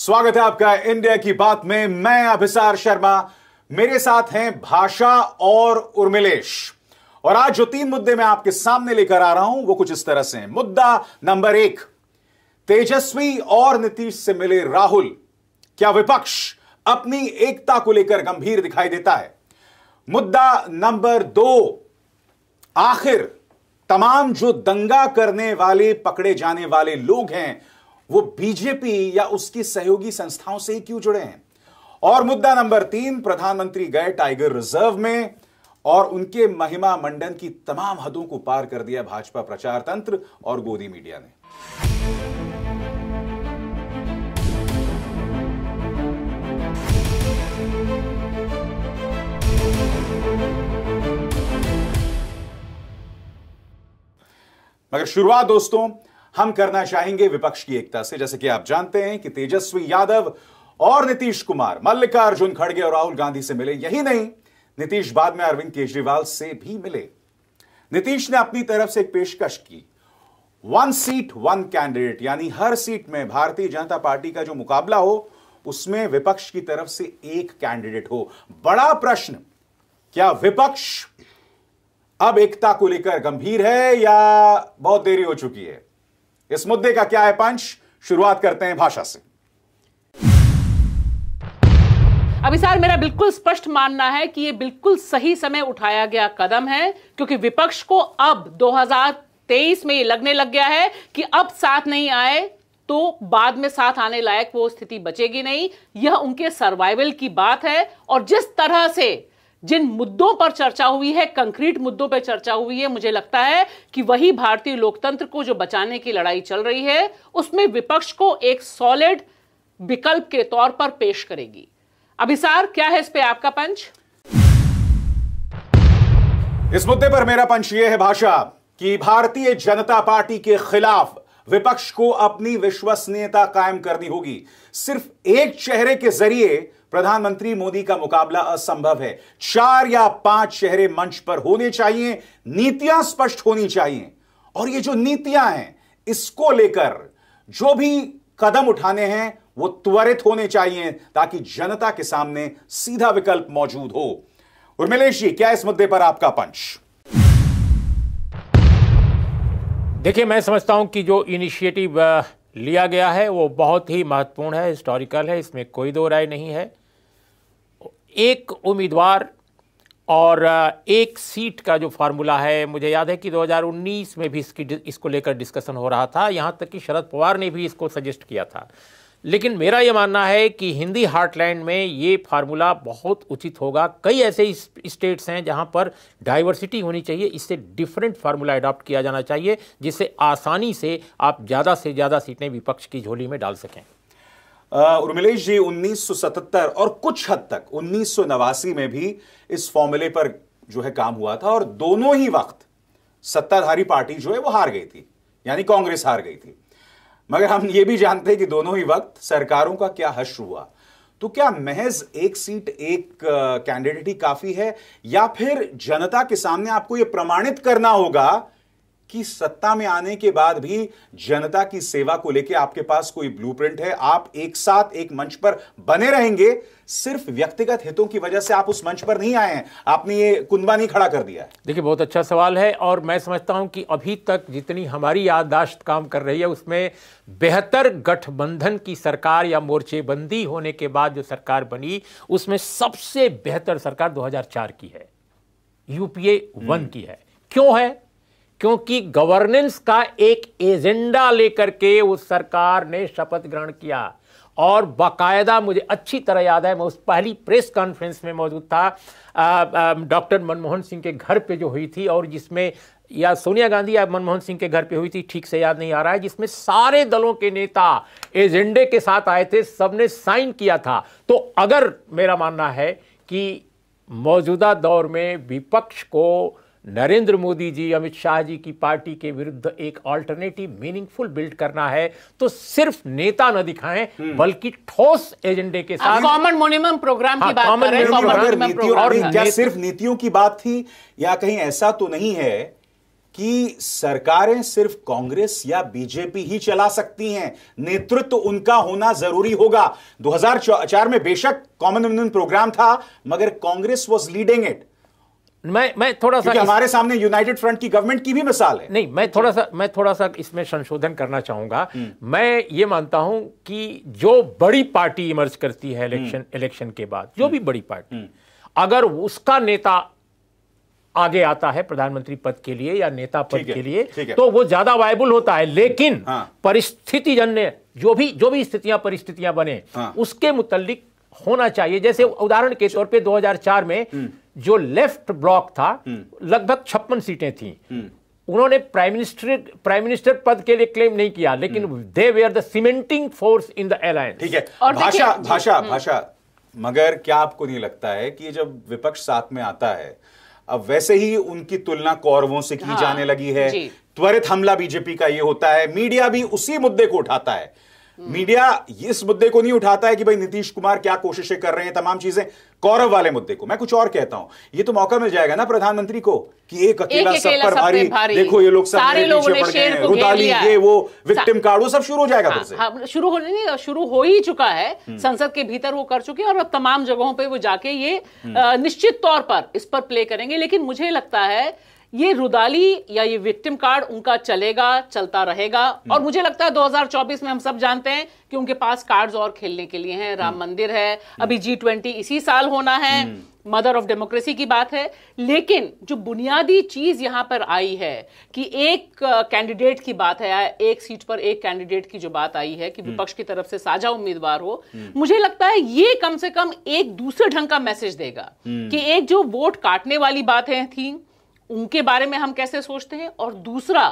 स्वागत है आपका इंडिया की बात में मैं अभिसार शर्मा मेरे साथ हैं भाषा और उर्मिलेश और आज जो तीन मुद्दे मैं आपके सामने लेकर आ रहा हूं वो कुछ इस तरह से हैं मुद्दा नंबर एक तेजस्वी और नीतीश से मिले राहुल क्या विपक्ष अपनी एकता को लेकर गंभीर दिखाई देता है मुद्दा नंबर दो आखिर तमाम जो दंगा करने वाले पकड़े जाने वाले लोग हैं वो बीजेपी या उसकी सहयोगी संस्थाओं से ही क्यों जुड़े हैं और मुद्दा नंबर तीन प्रधानमंत्री गए टाइगर रिजर्व में और उनके महिमा मंडन की तमाम हदों को पार कर दिया भाजपा प्रचार तंत्र और गोदी मीडिया ने मगर शुरुआत दोस्तों हम करना चाहेंगे विपक्ष की एकता से जैसे कि आप जानते हैं कि तेजस्वी यादव और नीतीश कुमार मल्लिकार्जुन खड़गे और राहुल गांधी से मिले यही नहीं नीतीश बाद में अरविंद केजरीवाल से भी मिले नीतीश ने अपनी तरफ से एक पेशकश की वन सीट वन कैंडिडेट यानी हर सीट में भारतीय जनता पार्टी का जो मुकाबला हो उसमें विपक्ष की तरफ से एक कैंडिडेट हो बड़ा प्रश्न क्या विपक्ष अब एकता को लेकर गंभीर है या बहुत देरी हो चुकी है इस मुद्दे का क्या है पंच शुरुआत करते हैं भाषा से अभी सर मेरा बिल्कुल स्पष्ट मानना है कि यह बिल्कुल सही समय उठाया गया कदम है क्योंकि विपक्ष को अब 2023 में ये लगने लग गया है कि अब साथ नहीं आए तो बाद में साथ आने लायक वो स्थिति बचेगी नहीं यह उनके सर्वाइवल की बात है और जिस तरह से जिन मुद्दों पर चर्चा हुई है कंक्रीट मुद्दों पर चर्चा हुई है मुझे लगता है कि वही भारतीय लोकतंत्र को जो बचाने की लड़ाई चल रही है उसमें विपक्ष को एक सॉलिड विकल्प के तौर पर पेश करेगी अभिसार क्या है इस पे आपका पंच इस मुद्दे पर मेरा पंच यह है भाषा कि भारतीय जनता पार्टी के खिलाफ विपक्ष को अपनी विश्वसनीयता कायम करनी होगी सिर्फ एक चेहरे के जरिए प्रधानमंत्री मोदी का मुकाबला असंभव है चार या पांच चेहरे मंच पर होने चाहिए नीतियां स्पष्ट होनी चाहिए और ये जो नीतियां हैं इसको लेकर जो भी कदम उठाने हैं वो त्वरित होने चाहिए ताकि जनता के सामने सीधा विकल्प मौजूद हो उर्मिलेश जी क्या इस मुद्दे पर आपका पंच देखिए मैं समझता हूं कि जो इनिशिएटिव लिया गया है वो बहुत ही महत्वपूर्ण है हिस्टोरिकल है इसमें कोई दो राय नहीं है एक उम्मीदवार और एक सीट का जो फार्मूला है मुझे याद है कि 2019 में भी इसकी इसको लेकर डिस्कशन हो रहा था यहाँ तक कि शरद पवार ने भी इसको सजेस्ट किया था लेकिन मेरा ये मानना है कि हिंदी हार्टलैंड में ये फार्मूला बहुत उचित होगा कई ऐसे स्टेट्स हैं जहाँ पर डाइवर्सिटी होनी चाहिए इससे डिफरेंट फार्मूला अडॉप्ट किया जाना चाहिए जिससे आसानी से आप ज़्यादा से ज़्यादा सीटें विपक्ष की झोली में डाल सकें उर्मिलेश जी 1977 और कुछ हद तक उन्नीस में भी इस फॉर्मूले पर जो है काम हुआ था और दोनों ही वक्त सत्ताधारी पार्टी जो है वो हार गई थी यानी कांग्रेस हार गई थी मगर हम ये भी जानते हैं कि दोनों ही वक्त सरकारों का क्या हश हुआ तो क्या महज एक सीट एक कैंडिडेट ही काफी है या फिर जनता के सामने आपको यह प्रमाणित करना होगा कि सत्ता में आने के बाद भी जनता की सेवा को लेकर आपके पास कोई ब्लूप्रिंट है आप एक साथ एक मंच पर बने रहेंगे सिर्फ व्यक्तिगत हितों की वजह से आप उस मंच पर नहीं आए हैं आपने ये कुंबा नहीं खड़ा कर दिया है देखिए बहुत अच्छा सवाल है और मैं समझता हूं कि अभी तक जितनी हमारी याददाश्त काम कर रही है उसमें बेहतर गठबंधन की सरकार या मोर्चेबंदी होने के बाद जो सरकार बनी उसमें सबसे बेहतर सरकार 2004 की है यूपीए वन हम्म। की है क्यों है क्योंकि गवर्नेंस का एक एजेंडा लेकर के उस सरकार ने शपथ ग्रहण किया और बाकायदा मुझे अच्छी तरह याद है मैं उस पहली प्रेस कॉन्फ्रेंस में मौजूद था डॉक्टर मनमोहन सिंह के घर पे जो हुई थी और जिसमें या सोनिया गांधी या मनमोहन सिंह के घर पे हुई थी ठीक से याद नहीं आ रहा है जिसमें सारे दलों के नेता एजेंडे के साथ आए थे सबने साइन किया था तो अगर मेरा मानना है कि मौजूदा दौर में विपक्ष को नरेंद्र मोदी जी अमित शाह जी की पार्टी के विरुद्ध एक ऑल्टरनेटिव मीनिंगफुल बिल्ड करना है तो सिर्फ नेता न दिखाएं हम्म। बल्कि ठोस एजेंडे के साथ कॉमन मोनिमम प्रोग्राम की हाँ, बात कर रहे हैं क्या हाँ, सिर्फ नीतियों की बात थी या कहीं ऐसा तो नहीं है कि सरकारें सिर्फ कांग्रेस या बीजेपी ही चला सकती हैं नेतृत्व तो उनका होना जरूरी होगा 2004 में बेशक कॉमन प्रोग्राम था मगर कांग्रेस वॉज लीडिंग इट मैं मैं थोड़ा सा इस... हमारे सामने यूनाइटेड फ्रंट की गवर्नमेंट की भी मिसाल है नहीं मैं थोड़ा सा मैं थोड़ा सा इसमें संशोधन करना चाहूंगा हम्म। मैं ये मानता हूं कि जो बड़ी पार्टी इमर्ज करती है इलेक्शन हम्म। इलेक्शन के बाद जो हम्म। भी बड़ी पार्टी अगर उसका नेता आगे आता है प्रधानमंत्री पद के लिए या नेता पद के लिए तो वो ज्यादा वायबुल होता है लेकिन हाँ। परिस्थिति जन्य जो भी जो भी स्थितियां परिस्थितियां बने हाँ। उसके मुतलिक होना चाहिए जैसे हाँ। उदाहरण के तौर पर दो में जो लेफ्ट ब्लॉक था हम्म। लगभग छप्पन सीटें थी हम्म। उन्होंने प्राइम मिनिस्टर प्राइम मिनिस्टर पद के लिए क्लेम नहीं किया लेकिन they were the cementing force in the alliance ठीक है और भाषा हम्म। भाषा भाषा मगर क्या आपको नहीं लगता है कि जब विपक्ष साथ में आता है अब वैसे ही उनकी तुलना कौरवों से की हाँ, जाने लगी है त्वरित हमला बीजेपी का ये होता है मीडिया भी उसी मुद्दे को उठाता है मीडिया इस मुद्दे को नहीं उठाता है कि भाई नीतीश कुमार क्या कोशिशें कर रहे हैं तमाम चीजें कौरव वाले मुद्दे को मैं कुछ और कहता हूं ये तो मौका मिल जाएगा ना प्रधानमंत्री को कि एक अकेला सब पर भारी, भारी देखो ये लोग सब सारे लोगों ने शेर को रुदाली ये वो विक्टिम कार्ड वो सब शुरू हो जाएगा हाँ, हाँ, शुरू होने नहीं शुरू हो ही चुका है हम्म। संसद के भीतर वो कर चुके हैं और अब तमाम जगहों पर वो जाके ये निश्चित तौर पर इस पर प्ले करेंगे लेकिन मुझे लगता है ये रुदाली या ये विक्टिम कार्ड उनका चलेगा चलता रहेगा हम्म। और मुझे लगता है 2024 में हम सब जानते हैं कि उनके पास कार्ड्स और खेलने के लिए हैं राम हम्म। मंदिर है हम्म। अभी जी ट्वेंटी इसी साल होना है मदर ऑफ डेमोक्रेसी की बात है लेकिन जो बुनियादी चीज यहां पर आई है कि एक कैंडिडेट की बात है या एक सीट पर एक कैंडिडेट की जो बात आई है कि विपक्ष की तरफ से साझा उम्मीदवार हो मुझे लगता है ये कम से कम एक दूसरे ढंग का मैसेज देगा कि एक जो वोट काटने वाली बातें थी उनके बारे में हम कैसे सोचते हैं और दूसरा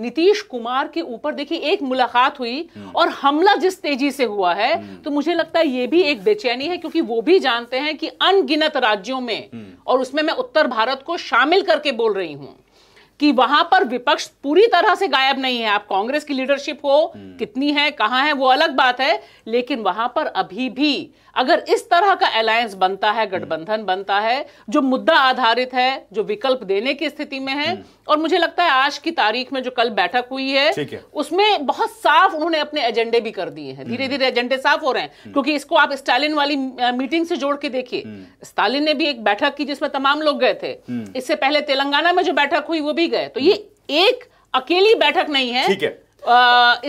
नीतीश कुमार के ऊपर देखिए एक मुलाकात हुई हम्म। और हमला जिस तेजी से हुआ है हम्म। तो मुझे लगता है ये भी एक बेचैनी है क्योंकि वो भी जानते हैं कि अनगिनत राज्यों में हम्म। और उसमें मैं उत्तर भारत को शामिल करके बोल रही हूं कि वहां पर विपक्ष पूरी तरह से गायब नहीं है आप कांग्रेस की लीडरशिप हो कितनी है कहां है वो अलग बात है लेकिन वहां पर अभी भी अगर इस तरह का अलायंस बनता है हम्म। गठबंधन बनता है जो मुद्दा आधारित है जो विकल्प देने की स्थिति में है हम्म। और मुझे लगता है आज की तारीख में जो कल बैठक हुई है, है। उसमें बहुत साफ उन्होंने अपने एजेंडे भी कर दिए हैं धीरे हम्म। धीरे एजेंडे साफ हो रहे हैं क्योंकि इसको आप स्टालिन वाली मीटिंग से जोड़ के देखिए स्टालिन ने भी एक बैठक की जिसमें तमाम लोग गए थे इससे पहले तेलंगाना में जो बैठक हुई वो भी गए तो ये एक अकेली बैठक नहीं है ठीक है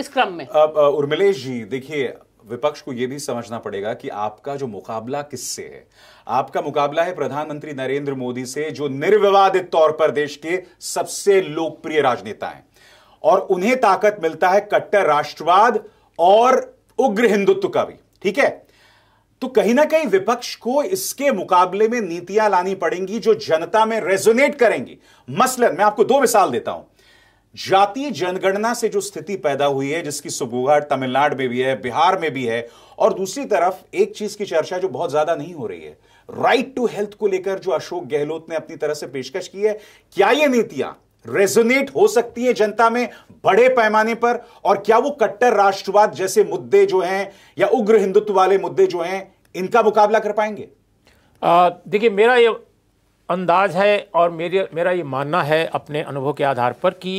इस क्रम में उर्मिलेश जी देखिए विपक्ष को यह भी समझना पड़ेगा कि आपका जो मुकाबला किससे है आपका मुकाबला है प्रधानमंत्री नरेंद्र मोदी से जो निर्विवादित तौर पर देश के सबसे लोकप्रिय राजनेता हैं और उन्हें ताकत मिलता है कट्टर राष्ट्रवाद और उग्र हिंदुत्व का भी ठीक है तो कहीं ना कहीं विपक्ष को इसके मुकाबले में नीतियां लानी पड़ेंगी जो जनता में रेजोनेट करेंगी मसलन मैं आपको दो मिसाल देता हूं जातीय जनगणना से जो स्थिति पैदा हुई है जिसकी सुबुहट तमिलनाडु में भी है बिहार में भी है और दूसरी तरफ एक चीज की चर्चा जो बहुत ज्यादा नहीं हो रही है राइट टू हेल्थ को लेकर जो अशोक गहलोत ने अपनी तरह से पेशकश की है क्या ये नीतियां रेजोनेट हो सकती है जनता में बड़े पैमाने पर और क्या वो कट्टर राष्ट्रवाद जैसे मुद्दे जो हैं या उग्र हिंदुत्व वाले मुद्दे जो हैं इनका मुकाबला कर पाएंगे देखिए मेरा ये अंदाज है और मेरे मेरा ये मानना है अपने अनुभव के आधार पर कि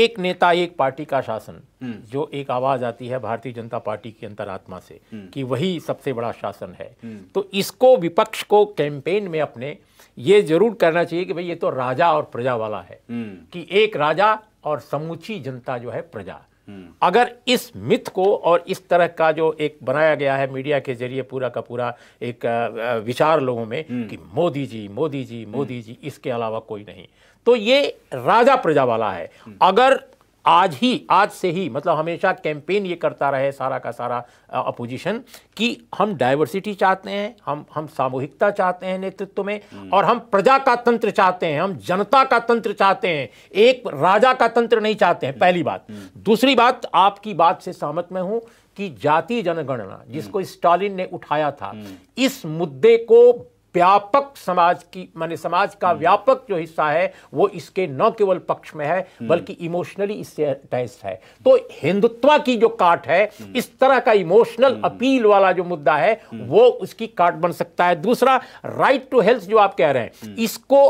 एक नेता एक पार्टी का शासन हम्म। जो एक आवाज आती है भारतीय जनता पार्टी की अंतरात्मा से हम्म। कि वही सबसे बड़ा शासन है हम्म। तो इसको विपक्ष को कैंपेन में अपने ये जरूर करना चाहिए कि भाई ये तो राजा और प्रजा वाला है कि एक राजा और समूची जनता जो है प्रजा अगर इस मिथ को और इस तरह का जो एक बनाया गया है मीडिया के जरिए पूरा का पूरा एक विचार लोगों में हम्म। कि मोदी जी मोदी जी मोदी जी इसके अलावा कोई नहीं तो ये राजा प्रजा वाला है हम्म। अगर आज ही आज से ही मतलब हमेशा कैंपेन ये करता रहे सारा का सारा अपोजिशन कि हम डाइवर्सिटी चाहते हैं हम हम सामूहिकता चाहते हैं नेतृत्व में हम्म। और हम प्रजा का तंत्र चाहते हैं हम जनता का तंत्र चाहते हैं एक राजा का तंत्र नहीं चाहते हैं पहली बात हम्म। दूसरी बात आपकी बात से सहमत में हूं कि जाति जनगणना जिसको हम्म। स्टालिन ने उठाया था इस मुद्दे को व्यापक समाज की माने समाज का हम्म। व्यापक जो हिस्सा है वो इसके न केवल पक्ष में है हम्म। बल्कि इमोशनली इससे अटैच है तो हिंदुत्व की जो काट है हम्म। इस तरह का इमोशनल अपील वाला जो मुद्दा है वो उसकी काट बन सकता है दूसरा राइट टू हेल्थ जो आप कह रहे हैं इसको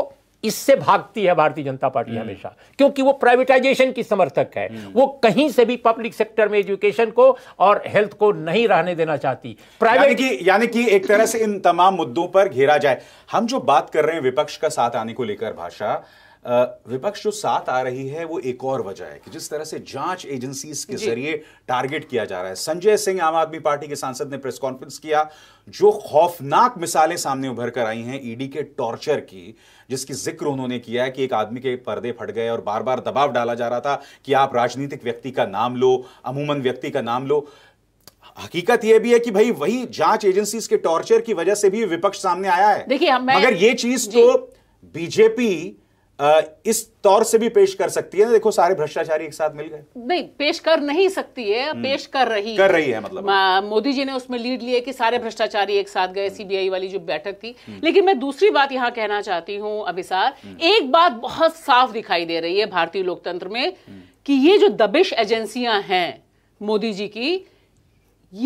इससे भागती है भारतीय जनता पार्टी हम्म। हमेशा क्योंकि वो प्राइवेटाइजेशन की समर्थक है हम्म। वो कहीं से भी पब्लिक सेक्टर में एजुकेशन को और हेल्थ को नहीं रहने देना चाहती प्राइवेट की यानी कि एक तरह से इन तमाम मुद्दों पर घेरा जाए हम जो बात कर रहे हैं विपक्ष का साथ आने को लेकर भाषा विपक्ष जो साथ आ रही है वो एक और वजह है कि जिस तरह से जांच एजेंसी के जरिए टारगेट किया जा रहा है संजय सिंह आम आदमी पार्टी के सांसद ने प्रेस कॉन्फ्रेंस किया जो खौफनाक मिसालें सामने उभर कर आई हैं ईडी के टॉर्चर की जिसकी जिक्र उन्होंने किया है कि एक आदमी के पर्दे फट गए और बार बार दबाव डाला जा रहा था कि आप राजनीतिक व्यक्ति का नाम लो अमूमन व्यक्ति का नाम लो हकीकत यह भी है कि भाई वही जांच एजेंसी के टॉर्चर की वजह से भी विपक्ष सामने आया है देखिए मगर ये चीज तो बीजेपी इस तौर से भी पेश कर सकती है ना देखो सारे भ्रष्टाचारी एक साथ मिल गए नहीं पेश कर नहीं सकती है हम्म। पेश कर रही कर रही है मतलब मोदी जी ने उसमें लीड लिए कि सारे भ्रष्टाचारी एक साथ गए हम्म। सीबीआई वाली जो बैठक थी हम्म। लेकिन मैं दूसरी बात यहां कहना चाहती हूं अभिसार एक बात बहुत साफ दिखाई दे रही है भारतीय लोकतंत्र में कि ये जो दबिश एजेंसियां हैं मोदी जी की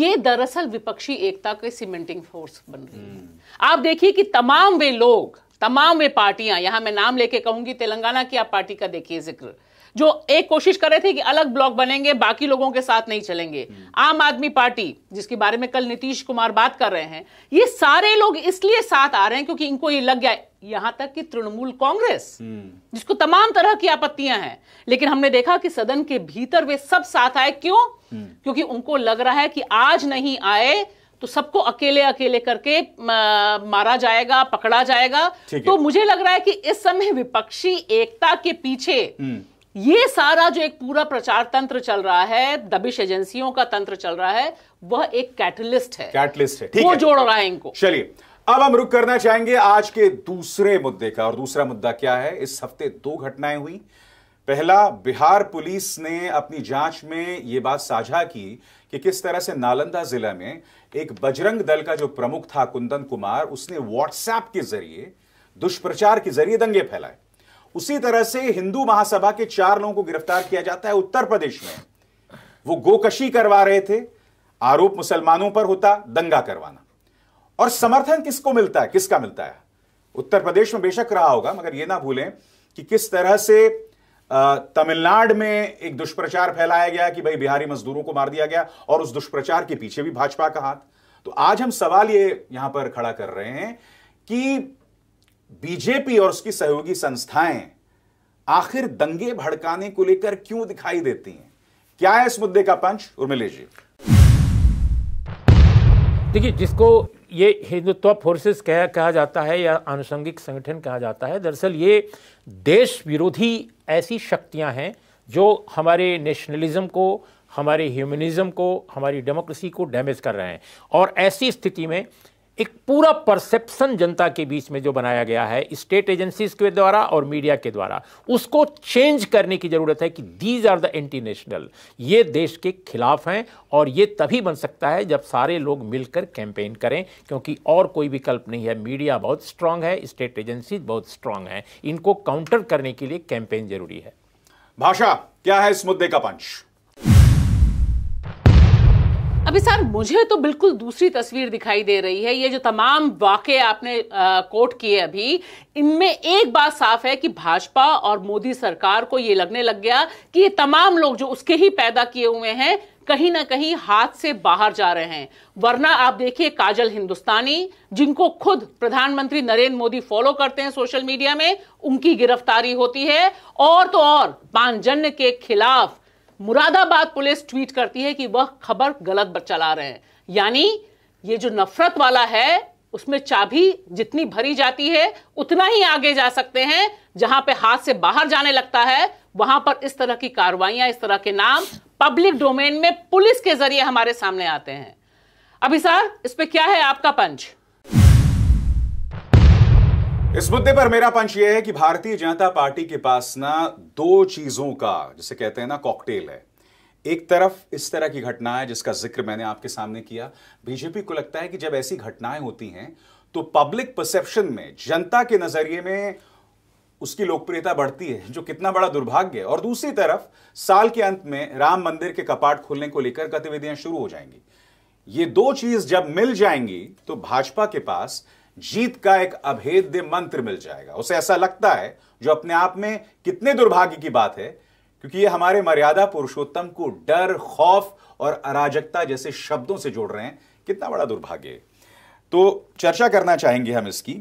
ये दरअसल विपक्षी एकता के सीमेंटिंग फोर्स बन रही है आप देखिए कि तमाम वे लोग तमाम वे पार्टियां यहां मैं नाम लेके कहूंगी तेलंगाना की आप पार्टी का देखिए जिक्र जो एक कोशिश कर रहे थे कि अलग ब्लॉक बनेंगे बाकी लोगों के साथ नहीं चलेंगे आम आदमी पार्टी जिसके बारे में कल नीतीश कुमार बात कर रहे हैं ये सारे लोग इसलिए साथ आ रहे हैं क्योंकि इनको ये लग गया यहां तक कि तृणमूल कांग्रेस हम्म। जिसको तमाम तरह की आपत्तियां हैं लेकिन हमने देखा कि सदन के भीतर वे सब साथ आए क्यों हम्म। क्योंकि उनको लग रहा है कि आज नहीं आए तो सबको अकेले अकेले करके मारा जाएगा पकड़ा जाएगा तो मुझे लग रहा है कि इस समय विपक्षी एकता के पीछे हम्म। ये सारा जो एक पूरा प्रचार तंत्र चल रहा है दबिश एजेंसियों का तंत्र चल रहा है वह एक कैटलिस्ट है कैटलिस्ट है वो है। जोड़ रहा है इनको चलिए अब हम रुक करना चाहेंगे आज के दूसरे मुद्दे का और दूसरा मुद्दा क्या है इस हफ्ते दो घटनाएं हुई पहला बिहार पुलिस ने अपनी जांच में यह बात साझा की कि किस तरह से नालंदा जिला में एक बजरंग दल का जो प्रमुख था कुंदन कुमार उसने व्हाट्सएप के जरिए दुष्प्रचार के जरिए दंगे फैलाए उसी तरह से हिंदू महासभा के चार लोगों को गिरफ्तार किया जाता है उत्तर प्रदेश में वो गोकशी करवा रहे थे आरोप मुसलमानों पर होता दंगा करवाना और समर्थन किसको मिलता है किसका मिलता है उत्तर प्रदेश में बेशक रहा होगा मगर यह ना भूलें कि किस तरह से तमिलनाडु में एक दुष्प्रचार फैलाया गया कि भाई बिहारी मजदूरों को मार दिया गया और उस दुष्प्रचार के पीछे भी भाजपा का हाथ तो आज हम सवाल ये यहां पर खड़ा कर रहे हैं कि बीजेपी और उसकी सहयोगी संस्थाएं आखिर दंगे भड़काने को लेकर क्यों दिखाई देती हैं क्या है इस मुद्दे का पंच उर्मिले जी देखिए जिसको ये हिंदुत्व फोर्सेस कह कहा जाता है या आनुषंगिक संगठन कहा जाता है दरअसल ये देश विरोधी ऐसी शक्तियां हैं जो हमारे नेशनलिज्म को हमारे ह्यूमनिज़म को हमारी डेमोक्रेसी को डैमेज कर रहे हैं और ऐसी स्थिति में एक पूरा परसेप्शन जनता के बीच में जो बनाया गया है स्टेट एजेंसीज के द्वारा और मीडिया के द्वारा उसको चेंज करने की जरूरत है कि these are the anti national ये देश के खिलाफ हैं और ये तभी बन सकता है जब सारे लोग मिलकर कैंपेन करें क्योंकि और कोई विकल्प नहीं है मीडिया बहुत स्ट्रांग है स्टेट एजेंसीज बहुत स्ट्रांग है इनको काउंटर करने के लिए कैंपेन जरूरी है भाषा क्या है इस मुद्दे का पंच अभी सर मुझे तो बिल्कुल दूसरी तस्वीर दिखाई दे रही है ये जो तमाम वाक्य आपने कोट किए अभी इनमें एक बात साफ है कि भाजपा और मोदी सरकार को ये लगने लग गया कि ये तमाम लोग जो उसके ही पैदा किए हुए हैं कहीं ना कहीं हाथ से बाहर जा रहे हैं वरना आप देखिए काजल हिंदुस्तानी जिनको खुद प्रधानमंत्री नरेंद्र मोदी फॉलो करते हैं सोशल मीडिया में उनकी गिरफ्तारी होती है और तो और पानजन्य के खिलाफ मुरादाबाद पुलिस ट्वीट करती है कि वह खबर गलत चला रहे हैं यानी ये जो नफरत वाला है उसमें चाबी जितनी भरी जाती है उतना ही आगे जा सकते हैं जहां पे हाथ से बाहर जाने लगता है वहां पर इस तरह की कार्रवाइयां इस तरह के नाम पब्लिक डोमेन में पुलिस के जरिए हमारे सामने आते हैं अभी सर इस पे क्या है आपका पंच इस मुद्दे पर मेरा पंच यह है कि भारतीय जनता पार्टी के पास ना दो चीजों का जिसे कहते हैं ना कॉकटेल है एक तरफ इस तरह की घटना है जिसका जिक्र मैंने आपके सामने किया बीजेपी को लगता है कि जब ऐसी घटनाएं होती हैं तो पब्लिक परसेप्शन में जनता के नजरिए में उसकी लोकप्रियता बढ़ती है जो कितना बड़ा दुर्भाग्य है और दूसरी तरफ साल के अंत में राम मंदिर के कपाट खोलने को लेकर गतिविधियां शुरू हो जाएंगी ये दो चीज जब मिल जाएंगी तो भाजपा के पास जीत का एक अभेद्य मंत्र मिल जाएगा उसे ऐसा लगता है जो अपने आप में कितने दुर्भाग्य की बात है क्योंकि ये हमारे मर्यादा पुरुषोत्तम को डर खौफ और अराजकता जैसे शब्दों से जोड़ रहे हैं कितना बड़ा दुर्भाग्य तो चर्चा करना चाहेंगे हम इसकी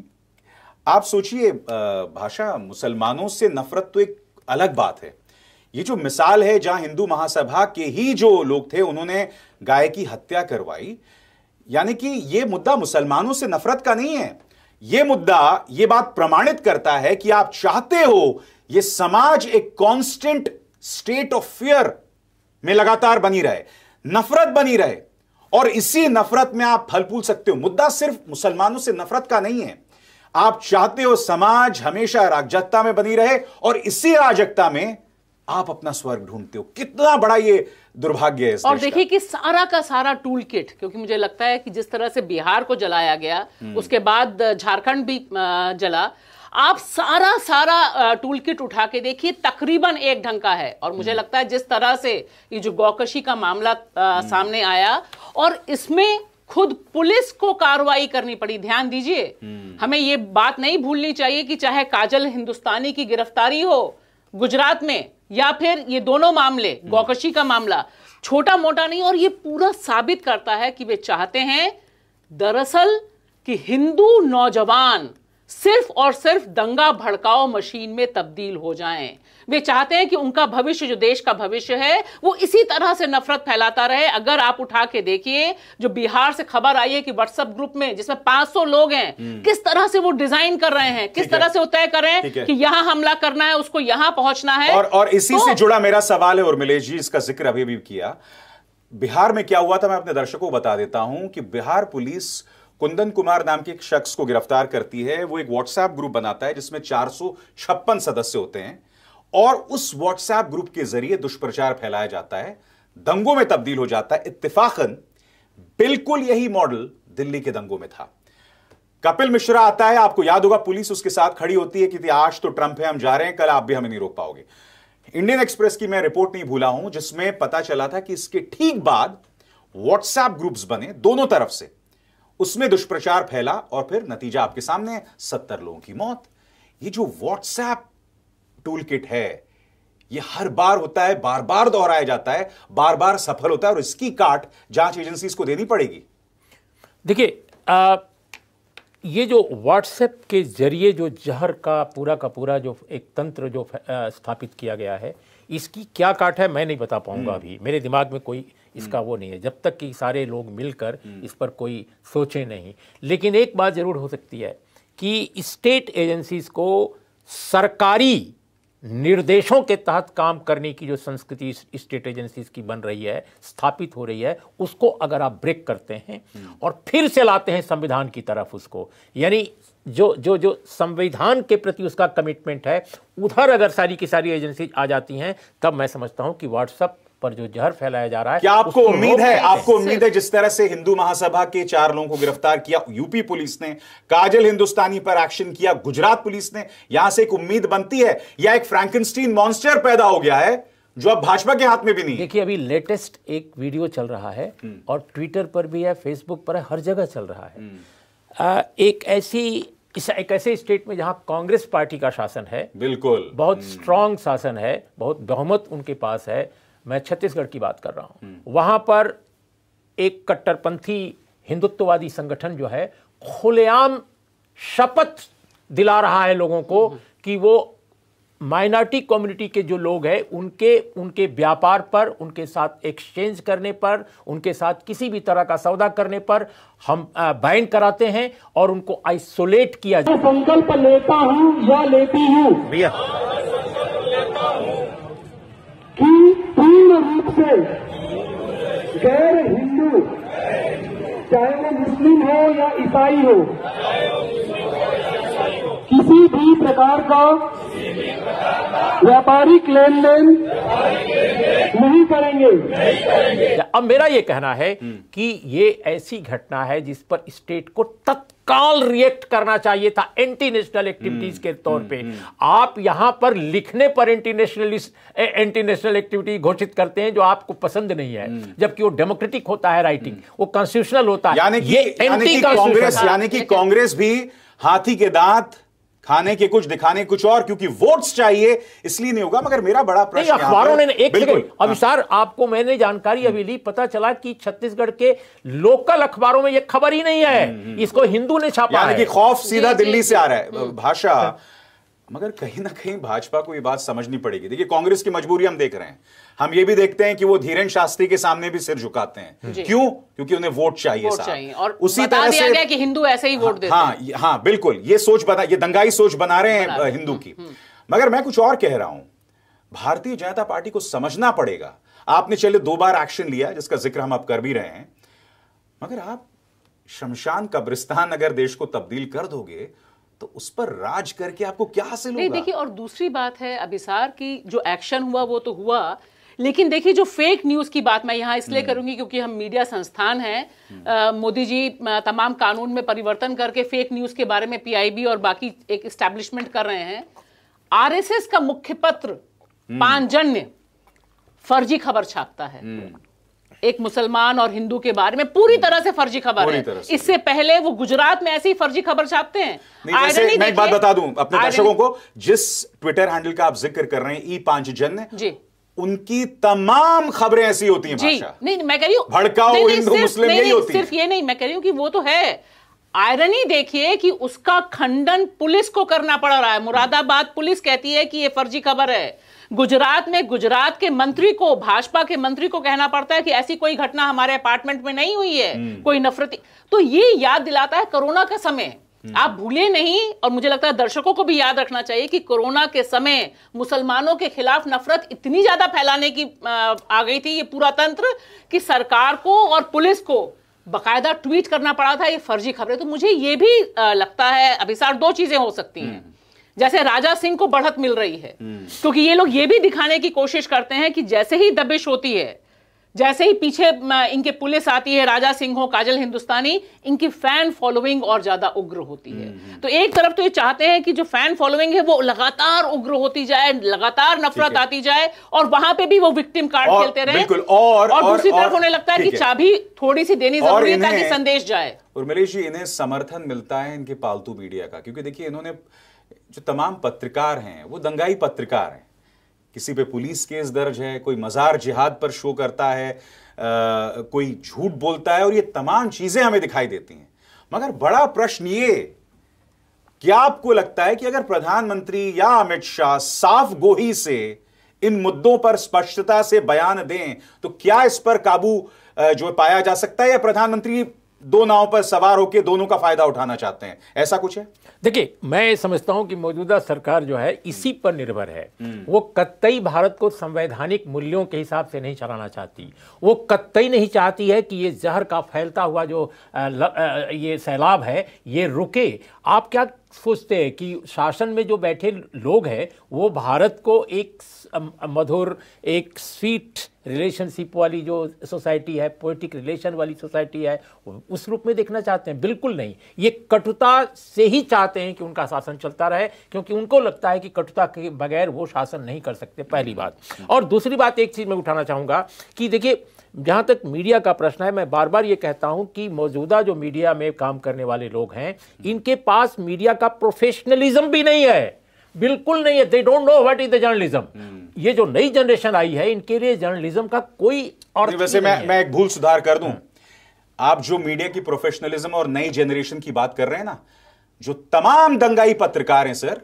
आप सोचिए भाषा मुसलमानों से नफरत तो एक अलग बात है ये जो मिसाल है जहां हिंदू महासभा के ही जो लोग थे उन्होंने गाय की हत्या करवाई यानी कि यह मुद्दा मुसलमानों से नफरत का नहीं है यह मुद्दा यह बात प्रमाणित करता है कि आप चाहते हो यह समाज एक कांस्टेंट स्टेट ऑफ फियर में लगातार बनी रहे नफरत बनी रहे और इसी नफरत में आप फल फूल सकते हो मुद्दा सिर्फ मुसलमानों से नफरत का नहीं है आप चाहते हो समाज हमेशा राजकता में बनी रहे और इसी राजकता में आप अपना स्वर्ग ढूंढते हो कितना बड़ा ये दुर्भाग्य है और देखिए कि सारा का सारा टूल किट क्योंकि मुझे लगता है कि जिस तरह से बिहार को जलाया गया हम्म। उसके बाद झारखंड भी जला आप सारा सारा टूल किट उठा के देखिए तकरीबन एक ढंग का है और मुझे हम्म। लगता है जिस तरह से ये जो गौकशी का मामला हम्म। सामने आया और इसमें खुद पुलिस को कार्रवाई करनी पड़ी ध्यान दीजिए हमें ये बात नहीं भूलनी चाहिए कि चाहे काजल हिंदुस्तानी की गिरफ्तारी हो गुजरात में या फिर ये दोनों मामले हम्म। गौकशी का मामला छोटा मोटा नहीं और ये पूरा साबित करता है कि वे चाहते हैं दरअसल कि हिंदू नौजवान सिर्फ और सिर्फ दंगा भड़काओ मशीन में तब्दील हो जाएं वे चाहते हैं कि उनका भविष्य जो देश का भविष्य है वो इसी तरह से नफरत फैलाता रहे अगर आप उठा के देखिए जो बिहार से खबर आई है कि व्हाट्सएप ग्रुप में जिसमें 500 लोग हैं हम्म। किस तरह से वो डिजाइन कर रहे हैं किस तरह से वो तय कर रहे हैं कि यहां हमला करना है उसको यहां पहुंचना है और, और इसी तो, से जुड़ा मेरा सवाल है और मिलेश जी इसका जिक्र अभी भी किया बिहार में क्या हुआ था मैं अपने दर्शकों को बता देता हूं कि बिहार पुलिस कुंदन कुमार नाम के एक शख्स को गिरफ्तार करती है वो एक व्हाट्सएप ग्रुप बनाता है जिसमें चार सदस्य होते हैं और उस व्हाट्सएप ग्रुप के जरिए दुष्प्रचार फैलाया जाता है दंगों में तब्दील हो जाता है इतफाकन बिल्कुल यही मॉडल दिल्ली के दंगों में था कपिल मिश्रा आता है आपको याद होगा पुलिस उसके साथ खड़ी होती है कि आज तो ट्रंप है हम जा रहे हैं कल आप भी हमें नहीं रोक पाओगे इंडियन एक्सप्रेस की मैं रिपोर्ट नहीं भूला हूं जिसमें पता चला था कि इसके ठीक बाद व्हाट्सएप ग्रुप्स बने दोनों तरफ से उसमें दुष्प्रचार फैला और फिर नतीजा आपके सामने सत्तर लोगों की मौत ये जो व्हाट्सएप टूल किट है यह हर बार होता है बार बार दोहराया जाता है बार बार सफल होता है और इसकी काट जांच एजेंसी को देनी पड़ेगी देखिए ये जो व्हाट्सएप के जरिए जो जहर का पूरा का पूरा जो एक तंत्र जो स्थापित किया गया है इसकी क्या काट है मैं नहीं बता पाऊंगा हम्म। अभी मेरे दिमाग में कोई इसका हम्म। वो नहीं है जब तक कि सारे लोग मिलकर हम्म। इस पर कोई सोचे नहीं लेकिन एक बात ज़रूर हो सकती है कि स्टेट एजेंसीज को सरकारी निर्देशों के तहत काम करने की जो संस्कृति स्टेट एजेंसीज की बन रही है स्थापित हो रही है उसको अगर आप ब्रेक करते हैं हम्म। और फिर से लाते हैं संविधान की तरफ उसको यानी जो जो जो संविधान के प्रति उसका कमिटमेंट है उधर अगर सारी की सारी एजेंसीज आ जाती हैं तब मैं समझता हूं कि व्हाट्सअप पर जो जहर फैलाया जा रहा है क्या आपको उम्मीद है आपको उम्मीद है जिस तरह से हिंदू महासभा के चार लोगों को गिरफ्तार किया यूपी पुलिस ने काजल हिंदुस्तानी पर एक्शन किया गुजरात पुलिस ने यहां से एक उम्मीद बनती है या एक फ्रैंकनस्टीन मॉन्स्टर पैदा हो गया है जो अब भाजपा के हाथ में भी नहीं देखिए अभी लेटेस्ट एक वीडियो चल रहा है हम्म। और ट्विटर पर भी है फेसबुक पर है हर जगह चल रहा है हम्म। आ, एक ऐसी इस एक ऐसे स्टेट में जहां कांग्रेस पार्टी का शासन है बिल्कुल बहुत हम्म। स्ट्रांग शासन है बहुत बहुमत उनके पास है मैं छत्तीसगढ़ की बात कर रहा हूँ वहाँ पर एक कट्टरपंथी हिंदुत्ववादी संगठन जो है खुलेआम शपथ दिला रहा है लोगों को कि वो माइनॉरिटी कम्युनिटी के जो लोग हैं उनके उनके व्यापार पर उनके साथ एक्सचेंज करने पर उनके साथ किसी भी तरह का सौदा करने पर हम बैन कराते हैं और उनको आइसोलेट किया जाए संकल्प लेता हूँ या लेती हूँ भैया पूर्ण रूप से गैर हिंदू चाहे वो मुस्लिम हो या ईसाई हो किसी भी प्रकार का व्यापारिक लेन देन नहीं करेंगे अब मेरा ये कहना है कि ये ऐसी घटना है जिस पर स्टेट को तत्व तत्काल रिएक्ट करना चाहिए था एंटी नेशनल एक्टिविटीज के तौर हम्म, पे हम्म। आप यहां पर लिखने पर anti nationalist anti national activity घोषित करते हैं जो आपको पसंद नहीं है हम्म। जबकि वो डेमोक्रेटिक होता है राइटिंग वो कॉन्स्टिट्यूशनल होता है यानी कि कांग्रेस यानी कि कांग्रेस भी हाथी के दांत खाने के कुछ दिखाने कुछ और क्योंकि वोट्स चाहिए इसलिए नहीं होगा मगर मेरा बड़ा प्रश्न अखबारों ने एक अभी सर हाँ। आपको मैंने जानकारी अभी ली पता चला कि छत्तीसगढ़ के लोकल अखबारों में यह खबर ही नहीं है हम्म, हम्म। इसको हिंदू ने छापा है खौफ सीधा दिल्ली से आ रहा है हम्म। भाषा मगर कहीं ना कहीं भाजपा को ये बात समझनी पड़ेगी देखिए कांग्रेस की मजबूरी हम देख रहे हैं हम ये भी देखते हैं कि वो धीरेन शास्त्री के सामने भी सिर झुकाते हैं क्यों क्योंकि उन्हें वोट चाहिए वोट चाहिए और उसी तरह से गया कि हिंदू ऐसे ही वोट देते हाँ, हैं हाँ हाँ बिल्कुल ये सोच बना ये दंगाई सोच बना रहे हैं हिंदू की हम्म, हम्म। मगर मैं कुछ और कह रहा हूं भारतीय जनता पार्टी को समझना पड़ेगा आपने चले दो बार एक्शन लिया जिसका जिक्र हम आप कर भी रहे हैं मगर आप शमशान कब्रिस्तान अगर देश को तब्दील कर दोगे तो उस पर राज करके आपको क्या हासिल होगा? देखिए और दूसरी बात है अभिसार की जो एक्शन हुआ वो तो हुआ लेकिन देखिए जो फेक न्यूज़ की बात मैं यहाँ इसलिए हम्म। करूंगी क्योंकि हम मीडिया संस्थान हैं हम्म। मोदी जी तमाम कानून में परिवर्तन करके फेक न्यूज़ के बारे में पीआईबी और बाकी एक स्टैब्लिशमेंट कर रहे हैं आरएसएस का मुख्य पत्र हम्म। पांजन्य फर्जी खबर छापता है एक मुसलमान और हिंदू के बारे में पूरी तरह से फर्जी खबर है इससे पहले वो गुजरात में ऐसी फर्जी खबर छापते हैं जैसे मैं एक बात बता दूं अपने दर्शकों को जिस ट्विटर हैंडल का आप जिक्र कर रहे हैं ई जन जी उनकी तमाम खबरें ऐसी होती हैं जी नहीं मैं कह रही हूँ भड़काओ हिंदू मुस्लिम यही होती सिर्फ ये नहीं मैं कह रही हूँ कि वो तो है आयरनी देखिए कि उसका खंडन पुलिस को करना पड़ रहा है मुरादाबाद पुलिस कहती है कि ये फर्जी खबर है गुजरात में गुजरात के मंत्री को भाजपा के मंत्री को कहना पड़ता है कि ऐसी कोई घटना हमारे अपार्टमेंट में नहीं हुई है हम्म। कोई नफरत तो ये याद दिलाता है कोरोना का समय हम्म। आप भूले नहीं और मुझे लगता है दर्शकों को भी याद रखना चाहिए कि कोरोना के समय मुसलमानों के खिलाफ नफरत इतनी ज्यादा फैलाने की आ गई थी ये पूरा तंत्र कि सरकार को और पुलिस को बकायदा ट्वीट करना पड़ा था ये फर्जी खबरें तो मुझे ये भी लगता है अभिसार दो चीजें हो सकती हैं हम्म। जैसे राजा सिंह को बढ़त मिल रही है हम्म। क्योंकि ये लोग ये भी दिखाने की कोशिश करते हैं कि जैसे ही दबिश होती है जैसे ही पीछे इनके पुलिस आती है राजा सिंह हो काजल हिंदुस्तानी इनकी फैन फॉलोइंग और ज्यादा उग्र होती है हम्म, हम्म। तो एक तरफ तो ये चाहते हैं कि जो फैन फॉलोइंग है वो लगातार उग्र होती जाए लगातार नफरत आती जाए और वहां पे भी वो विक्टिम कार्ड खेलते रहे और, और, और दूसरी और, तरफ उन्हें लगता है कि चाबी थोड़ी सी देनी जरूरी है ताकि संदेश जाए उर्मिलेश जी इन्हें समर्थन मिलता है इनके पालतू मीडिया का क्योंकि देखिए इन्होंने जो तमाम पत्रकार हैं वो दंगाई पत्रकार हैं किसी पे पुलिस केस दर्ज है कोई मज़ार जिहाद पर शो करता है आ, कोई झूठ बोलता है और ये तमाम चीज़ें हमें दिखाई देती हैं मगर बड़ा प्रश्न ये क्या आपको लगता है कि अगर प्रधानमंत्री या अमित शाह साफ गोही से इन मुद्दों पर स्पष्टता से बयान दें तो क्या इस पर काबू जो पाया जा सकता है या प्रधानमंत्री दो नाव पर सवार होकर दोनों का फायदा उठाना चाहते हैं ऐसा कुछ है देखिए मैं समझता हूं कि मौजूदा सरकार जो है इसी पर निर्भर है वो कतई भारत को संवैधानिक मूल्यों के हिसाब से नहीं चलाना चाहती वो कतई नहीं चाहती है कि ये जहर का फैलता हुआ जो ये सैलाब है ये रुके आप क्या सोचते हैं कि शासन में जो बैठे लोग हैं वो भारत को एक मधुर एक स्वीट रिलेशनशिप वाली जो सोसाइटी है पोलिटिक रिलेशन वाली सोसाइटी है उस रूप में देखना चाहते हैं बिल्कुल नहीं ये कटुता से ही चाहते हैं कि उनका शासन चलता रहे क्योंकि उनको लगता है कि कटुता के बगैर वो शासन नहीं कर सकते पहली बात और दूसरी बात एक चीज़ मैं उठाना चाहूँगा कि देखिए जहाँ तक मीडिया का प्रश्न है मैं बार बार ये कहता हूँ कि मौजूदा जो मीडिया में काम करने वाले लोग हैं इनके पास मीडिया का प्रोफेशनलिज्म भी नहीं है बिल्कुल नहीं है they don't know what is the journalism ये जो नई जनरेशन आई है इनके लिए जर्नलिज्म का कोई और वैसे मैं मैं एक भूल सुधार कर दूं हाँ। आप जो मीडिया की प्रोफेशनलिज्म और नई जनरेशन की बात कर रहे हैं ना जो तमाम दंगाई पत्रकार हैं सर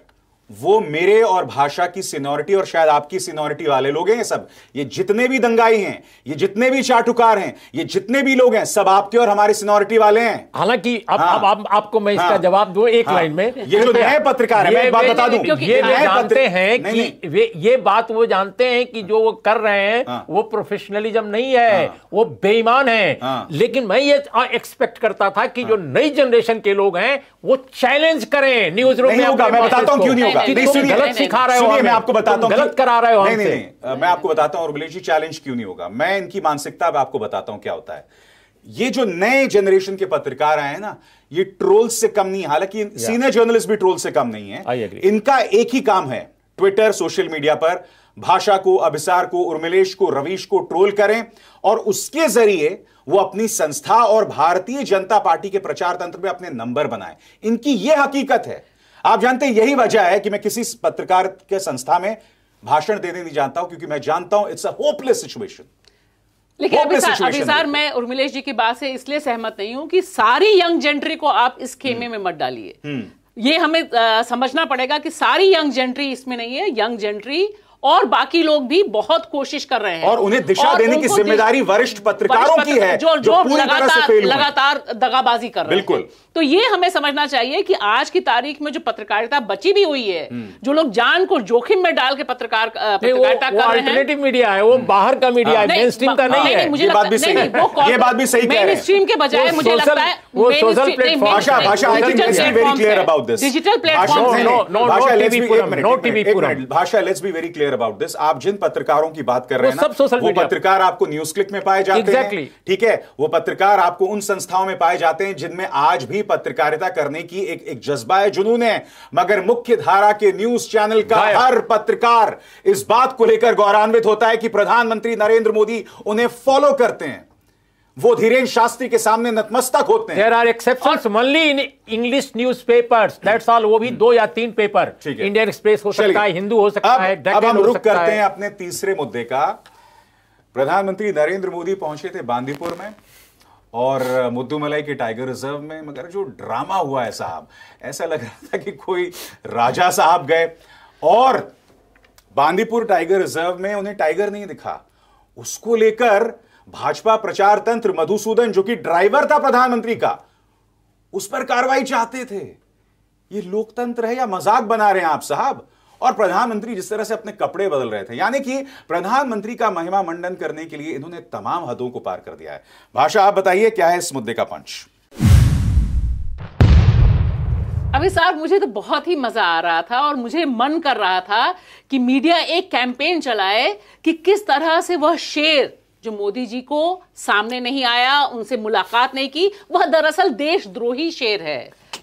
वो मेरे और भाषा की सीनियोरिटी और शायद आपकी सीनोरिटी वाले लोग हैं ये सब ये जितने भी दंगाई हैं ये जितने भी चाटुकार हैं ये जितने भी लोग हैं सब आपके और हमारे सीनोरिटी वाले हैं हालांकि अब हाँ, अब, आप, आपको मैं इसका हाँ, जवाब दूं एक हाँ, लाइन में ये जो नए पत्रकार है मैं एक बात बता दूं ये नए जानते हैं कि वे ये बात वो जानते हैं कि जो वो कर रहे हैं हाँ। वो प्रोफेशनलिज्म नहीं है हाँ। वो बेईमान है हाँ। लेकिन मैं ये एक्सपेक्ट करता था कि जो नई जनरेशन के लोग हैं वो चैलेंज करें न्यूज रूम में बताता क्यों नहीं होगा होगा गलत सिखा रहे हो मैं आपको बताता हूँ गलत करा रहे हो नहीं नहीं मैं आपको बताता हूँ और जी चैलेंज क्यों नहीं होगा मैं इनकी मानसिकता आपको बताता हूँ क्या होता है ये जो नए जनरेशन के पत्रकार आए हैं ना ये ट्रोल से कम नहीं हालांकि सीनियर जर्नलिस्ट भी ट्रोल से कम नहीं है इनका एक ही काम है ट्विटर सोशल मीडिया पर भाषा को अभिसार को उर्मिलेश को रवीश को ट्रोल करें और उसके जरिए वो अपनी संस्था और भारतीय जनता पार्टी के प्रचार तंत्र में अपने नंबर बनाए इनकी यह हकीकत है आप जानते हैं यही वजह है कि मैं किसी पत्रकार के संस्था में भाषण देने नहीं जानता हूं क्योंकि मैं जानता हूं इट्स अ होपलेस सिचुएशन लेकिन अभी मैं उर्मिलेश जी की बात से इसलिए सहमत नहीं हूं कि सारी यंग जेंट्री को आप इस खेमे में मत डालिए हम्म। ये हमें आ, समझना पड़ेगा कि सारी यंग जेंट्री इसमें नहीं है यंग जेंट्री और बाकी लोग भी बहुत कोशिश कर रहे हैं और उन्हें दिशा और देने की जिम्मेदारी वरिष्ठ पत्रकारों की है जो जो, जो लगातार लगातार दगाबाजी कर रहे हैं बिल्कुल तो ये हमें समझना चाहिए कि आज की तारीख में जो पत्रकारिता बची भी हुई है हम्म। जो लोग जान को जोखिम में डाल के पत्रकार पत्रकारिता कर रहे हैं मीडिया है वो हम्म। बाहर का मीडिया है मेनस्ट्रीम हाँ। का नहीं है मुझे बात भी सही है ये बात भी सही मेनस्ट्रीम के बजाय मुझे लगता है वो सोशल भाषा I think very clear about this digital platform no no TV no TV भाषा let's be very clear clear about this आप जिन पत्रकारों की बात कर रहे हैं ना वो वो पत्रकार आपको न्यूज क्लिक में पाए जाते exactly. हैं ठीक है वो पत्रकार आपको उन संस्थाओं में पाए जाते हैं जिनमें आज भी पत्रकारिता करने की एक एक जज्बा है जुनून है मगर मुख्य धारा के न्यूज चैनल का हर पत्रकार इस बात को लेकर गौरवान्वित होता है कि प्रधानमंत्री नरेंद्र मोदी उन्हें फॉलो करते हैं वो धीरेन्द्र शास्त्री के सामने नतमस्तक होते हैं are exception only in English news paper that's all वो भी हम्म। दो या तीन पेपर इंडियन एक्सप्रेस हो सकता है हिंदू हो सकता अब, है अब हम रुक करते हैं अपने तीसरे मुद्दे का प्रधानमंत्री नरेंद्र मोदी पहुंचे थे बांदीपुर में और मुद्दूमलाई के टाइगर रिजर्व में मगर जो ड्रामा हुआ है साहब ऐसा लग रहा था कि कोई राजा साहब गए और बांदीपुर टाइगर रिजर्व में उन्हें टाइगर नहीं दिखा उसको लेकर भाजपा प्रचार तंत्र मधुसूदन जो कि ड्राइवर था प्रधानमंत्री का उस पर कार्रवाई चाहते थे ये लोकतंत्र है या मजाक बना रहे हैं आप साहब और प्रधानमंत्री जिस तरह से अपने कपड़े बदल रहे थे यानी कि प्रधानमंत्री का महिमा मंडन करने के लिए इन्होंने तमाम हदों को पार कर दिया है भाषा आप बताइए क्या है इस मुद्दे का पंच अभी साहब मुझे तो बहुत ही मजा आ रहा था और मुझे मन कर रहा था कि मीडिया एक कैंपेन चलाए कि किस तरह से वह शेर जो मोदी जी को सामने नहीं आया उनसे मुलाकात नहीं की वह दरअसल देशद्रोही शेर है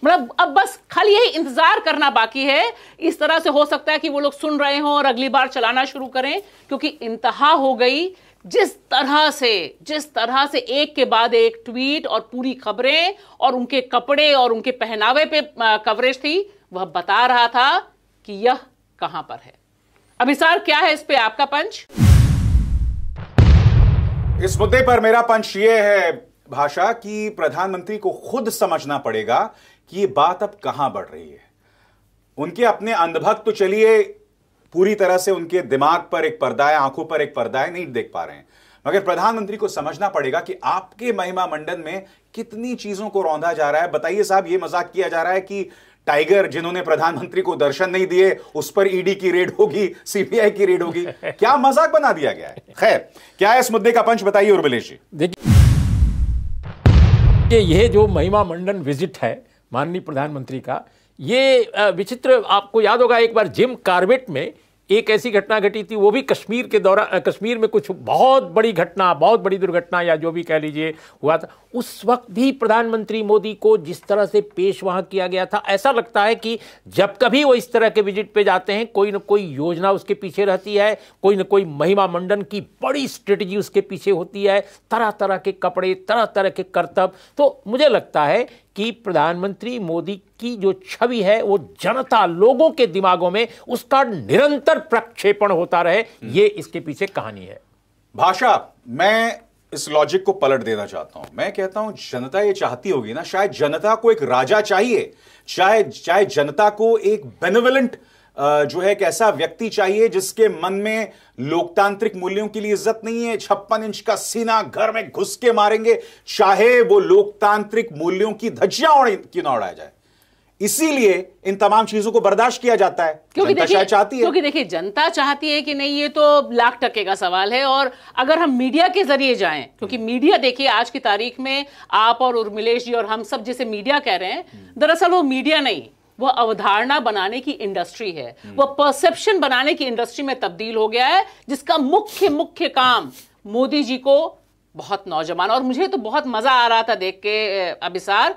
मतलब अब बस खाली यही इंतजार करना बाकी है इस तरह से हो सकता है कि वो लोग सुन रहे हों और अगली बार चलाना शुरू करें क्योंकि इंतहा हो गई जिस तरह से जिस तरह से एक के बाद एक ट्वीट और पूरी खबरें और उनके कपड़े और उनके पहनावे पे कवरेज थी वह बता रहा था कि यह कहां पर है अभिसार क्या है इस पे आपका पंच इस मुद्दे पर मेरा पंच ये है भाषा कि प्रधानमंत्री को खुद समझना पड़ेगा कि ये बात अब कहां बढ़ रही है उनके अपने अंधभक्त तो चलिए पूरी तरह से उनके दिमाग पर एक पर्दा है आंखों पर एक पर्दा है नहीं देख पा रहे हैं मगर प्रधानमंत्री को समझना पड़ेगा कि आपके महिमा मंडन में कितनी चीजों को रौंदा जा रहा है बताइए साहब ये मजाक किया जा रहा है कि टाइगर जिन्होंने प्रधानमंत्री को दर्शन नहीं दिए उस पर ईडी e की रेड होगी सीबीआई की रेड होगी क्या मजाक बना दिया गया है खैर क्या इस मुद्दे का पंच बताइए उर्मिलेश जी देखिए यह जो महिमा मंडन विजिट है माननीय प्रधानमंत्री का ये विचित्र आपको याद होगा एक बार जिम कार्बेट में एक ऐसी घटना घटी थी वो भी कश्मीर के दौरान कश्मीर में कुछ बहुत बड़ी घटना बहुत बड़ी दुर्घटना या जो भी कह लीजिए हुआ था उस वक्त भी प्रधानमंत्री मोदी को जिस तरह से पेश वहां किया गया था ऐसा लगता है कि जब कभी वो इस तरह के विजिट पे जाते हैं कोई ना कोई योजना उसके पीछे रहती है कोई ना कोई महिमा मंडन की बड़ी स्ट्रेटजी उसके पीछे होती है तरह तरह के कपड़े तरह तरह के करतब तो मुझे लगता है कि प्रधानमंत्री मोदी की जो छवि है वो जनता लोगों के दिमागों में उसका निरंतर प्रक्षेपण होता रहे हम्म। ये इसके पीछे कहानी है भाषा मैं इस लॉजिक को पलट देना चाहता हूं मैं कहता हूं जनता ये चाहती होगी ना शायद जनता को एक राजा चाहिए चाहे चाहे जनता को एक बेनिवलेंट जो है एक ऐसा व्यक्ति चाहिए जिसके मन में लोकतांत्रिक मूल्यों के लिए इज्जत नहीं है छप्पन इंच का सीना घर में घुस के मारेंगे चाहे वो लोकतांत्रिक मूल्यों की धज्जियां क्यों ना उड़ाया जाए इसीलिए इन तमाम चीजों को बर्दाश्त किया जाता है क्योंकि देखिए चाहती है क्योंकि देखिए जनता चाहती है कि नहीं ये तो लाख टके का सवाल है और अगर हम मीडिया के जरिए जाएं क्योंकि हम्म। मीडिया देखिए आज की तारीख में आप और उर्मिलेश जी और हम सब जिसे मीडिया कह रहे हैं हम्म। दरअसल वो मीडिया नहीं वह अवधारणा बनाने की इंडस्ट्री है वह परसेप्शन बनाने की इंडस्ट्री में तब्दील हो गया है जिसका मुख्य मुख्य काम मोदी जी को बहुत नौजवान और मुझे तो बहुत मजा आ रहा था देख के अभिसार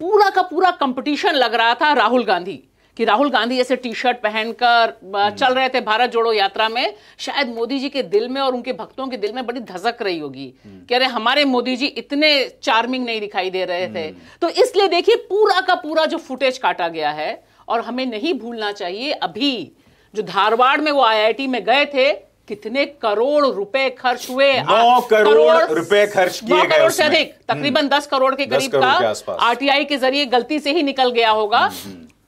पूरा का पूरा कंपटीशन लग रहा था राहुल गांधी कि राहुल गांधी ऐसे टी शर्ट पहनकर हम्म। चल रहे थे भारत जोड़ो यात्रा में शायद मोदी जी के दिल में और उनके भक्तों के दिल में बड़ी धसक रही होगी हम्म। कि अरे हमारे मोदी जी इतने चार्मिंग नहीं दिखाई दे रहे थे हम्म। तो इसलिए देखिए पूरा का पूरा जो फुटेज काटा गया है और हमें नहीं भूलना चाहिए अभी जो धारवाड़ में वो आईआईटी में गए थे कितने करोड़ रुपए खर्च हुए नौ करोड़, करोड़ रुपए खर्च किए गए करोड़ से अधिक तकरीबन दस करोड़ के करीब का आरटीआई के जरिए गलती से ही निकल गया होगा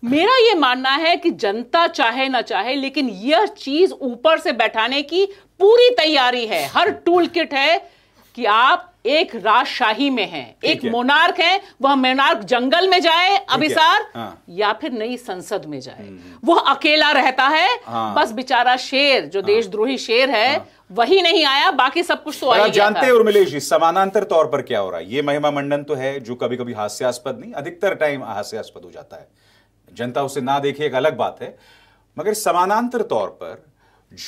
मेरा ये मानना है कि जनता चाहे ना चाहे लेकिन यह चीज ऊपर से बैठाने की पूरी तैयारी है हर टूल किट है कि आप एक राजशाही में हैं एक मोनार्क है वह मोनार्क जंगल में जाए अभिसार हाँ। या फिर नई संसद में जाए हम्म, हम्म। वह अकेला रहता है हाँ। बस बेचारा शेर जो हाँ। देशद्रोही शेर है हाँ। वही नहीं आया बाकी सब कुछ तो आया जानते हैं उर्मिलेश जी समानांतर तौर पर क्या हो रहा है ये महिमा मंडन तो है जो कभी कभी हास्यास्पद नहीं अधिकतर टाइम हास्यास्पद हो जाता है जनता उसे ना देखे एक अलग बात है मगर समानांतर तौर पर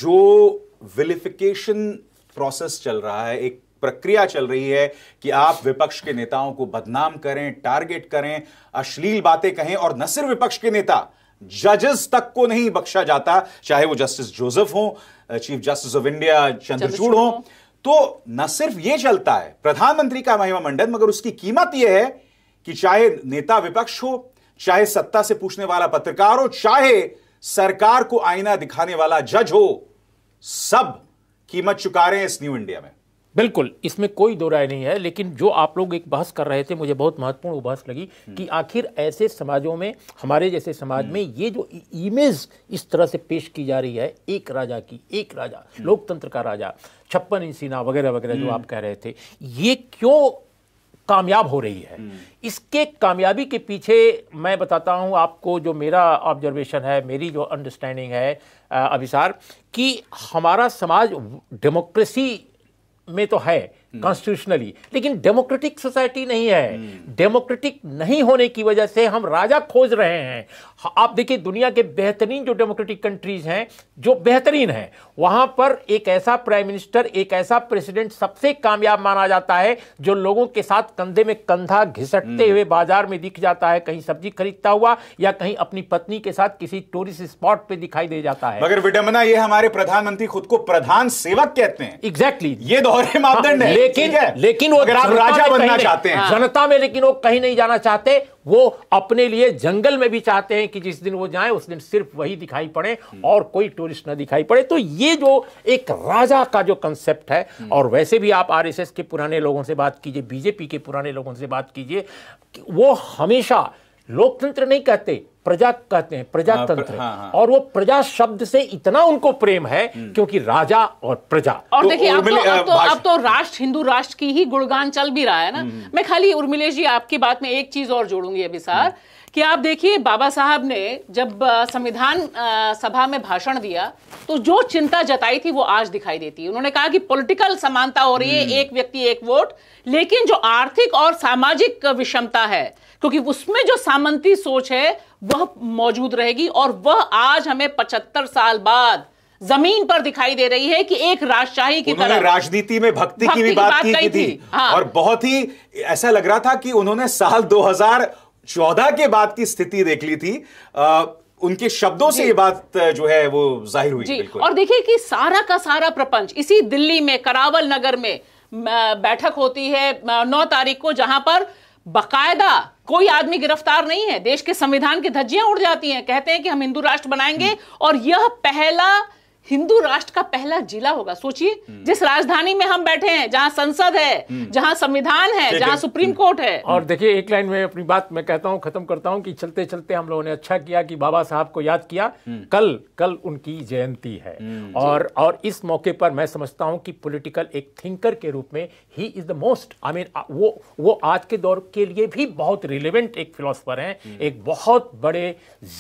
जो विलिफिकेशन प्रोसेस चल रहा है एक प्रक्रिया चल रही है कि आप विपक्ष के नेताओं को बदनाम करें टारगेट करें अश्लील बातें कहें और न सिर्फ विपक्ष के नेता जजेस तक को नहीं बख्शा जाता चाहे वो जस्टिस जोसेफ हो chief justice of India Chandrachud हो तो न सिर्फ ये चलता है प्रधानमंत्री का महिमा मंडन मगर उसकी कीमत यह है कि चाहे नेता विपक्ष हो चाहे सत्ता से पूछने वाला पत्रकार हो चाहे सरकार को आईना दिखाने वाला जज हो सब कीमत चुका रहे हैं इस न्यू इंडिया में बिल्कुल इसमें कोई दो राय नहीं है लेकिन जो आप लोग एक बहस कर रहे थे मुझे बहुत महत्वपूर्ण बहस लगी हम्म। कि आखिर ऐसे समाजों में हमारे जैसे समाज में हम्म। ये जो इमेज इस तरह से पेश की जा रही है एक राजा की एक राजा हम्म। लोकतंत्र का राजा छप्पन इंसीना वगैरह वगैरह जो आप कह रहे थे ये क्यों कामयाब हो रही है हम्म। इसके कामयाबी के पीछे मैं बताता हूँ आपको जो मेरा ऑब्जर्वेशन है मेरी जो अंडरस्टैंडिंग है अभिसार कि हमारा समाज डेमोक्रेसी में तो है कॉन्स्टिट्यूशनली hmm. लेकिन डेमोक्रेटिक सोसाइटी नहीं है डेमोक्रेटिक hmm. नहीं होने की वजह से हम राजा खोज रहे हैं आप देखिए दुनिया के बेहतरीन जो डेमोक्रेटिक कंट्रीज हैं जो बेहतरीन हैं वहां पर एक ऐसा प्राइम मिनिस्टर एक ऐसा प्रेसिडेंट सबसे कामयाब माना जाता है जो लोगों के साथ कंधे में कंधा घिसटते hmm. हुए बाजार में दिख जाता है कहीं सब्जी खरीदता हुआ या कहीं अपनी पत्नी के साथ किसी टूरिस्ट स्पॉट पे दिखाई दे जाता है मगर विडंबना ये हमारे प्रधानमंत्री खुद को प्रधान सेवक कहते हैं एग्जैक्टली exactly. ये दोहरे मापदंड है लेकिन लेकिन वो अगर आप राजा बनना चाहते हैं हाँ। जनता में लेकिन वो कहीं नहीं जाना चाहते वो अपने लिए जंगल में भी चाहते हैं कि जिस दिन वो जाए उस दिन सिर्फ वही दिखाई पड़े और कोई टूरिस्ट ना दिखाई पड़े तो ये जो एक राजा का जो कंसेप्ट है और वैसे भी आप आरएसएस के पुराने लोगों से बात कीजिए बीजेपी के पुराने लोगों से बात कीजिए वो हमेशा लोकतंत्र नहीं कहते प्रजा कहते हैं प्रजातंत्र हाँ, हाँ, हाँ, और वो प्रजा शब्द से इतना उनको प्रेम है हम्म। क्योंकि राजा और प्रजा और तो देखिए अब तो अब तो, अब तो राष्ट्र हिंदू राष्ट्र की ही गुणगान चल भी रहा है ना हम्म। मैं खाली उर्मिलेश जी आपकी बात में एक चीज और जोड़ूंगी अभी सर हम्म। कि आप देखिए बाबा साहब ने जब संविधान सभा में भाषण दिया तो जो चिंता जताई थी वो आज दिखाई देती है उन्होंने कहा कि पॉलिटिकल समानता हो रही है एक व्यक्ति एक वोट लेकिन जो आर्थिक और सामाजिक विषमता है क्योंकि उसमें जो सामंती सोच है वह मौजूद रहेगी और वह आज हमें पचहत्तर साल बाद जमीन पर दिखाई दे रही है कि एक राजशाही की तरह राजनीति में भक्ति, भक्ति की भी बात की, की थी, थी। हाँ। और बहुत ही ऐसा लग रहा था कि उन्होंने साल चौदह के बाद की स्थिति देख ली थी आ, उनके शब्दों से ये बात जो है वो जाहिर हुई बिल्कुल और देखिए कि सारा का सारा प्रपंच इसी दिल्ली में करावल नगर में बैठक होती है नौ तारीख को जहां पर बकायदा कोई आदमी गिरफ्तार नहीं है देश के संविधान की धज्जियां उड़ जाती हैं कहते हैं कि हम हिंदू राष्ट्र बनाएंगे हम्म। और यह पहला हिंदू राष्ट्र का पहला जिला होगा सोचिए हम्म। जिस राजधानी में हम बैठे हैं जहां संसद है हम्म। जहां संविधान है जहां सुप्रीम कोर्ट है और देखिए एक लाइन में अपनी बात मैं कहता हूं खत्म करता हूं कि चलते चलते हम लोगों ने अच्छा किया कि बाबा साहब को याद किया हम्म। कल कल उनकी जयंती है और और इस मौके पर मैं समझता हूं कि पोलिटिकल एक थिंकर के रूप में ही is the most I mean वो वो आज के दौर के लिए भी बहुत रिलेवेंट एक फिलोसफर है एक बहुत बड़े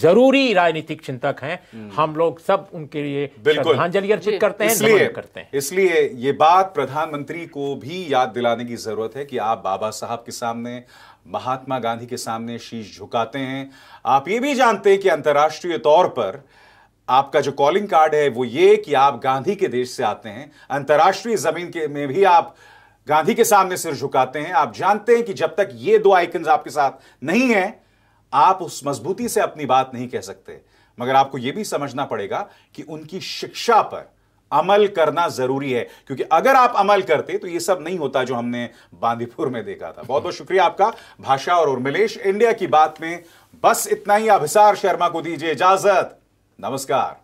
जरूरी राजनीतिक चिंतक हैं हम लोग सब उनके लिए श्रद्धांजलि अर्पित करते हैं इसलिए करते हैं इसलिए ये बात प्रधानमंत्री को भी याद दिलाने की जरूरत है कि आप बाबा साहब के सामने महात्मा गांधी के सामने शीश झुकाते हैं आप ये भी जानते हैं कि अंतर्राष्ट्रीय तौर पर आपका जो कॉलिंग कार्ड है वो ये कि आप गांधी के देश से आते हैं अंतर्राष्ट्रीय जमीन के में भी आप गांधी के सामने सिर झुकाते हैं आप जानते हैं कि जब तक ये दो आइकन आपके साथ नहीं है आप उस मजबूती से अपनी बात नहीं कह सकते मगर आपको यह भी समझना पड़ेगा कि उनकी शिक्षा पर अमल करना जरूरी है क्योंकि अगर आप अमल करते तो ये सब नहीं होता जो हमने बांदीपुर में देखा था बहुत बहुत शुक्रिया आपका भाषा और उर्मिलेश इंडिया की बात में बस इतना ही अभिसार शर्मा को दीजिए इजाजत नमस्कार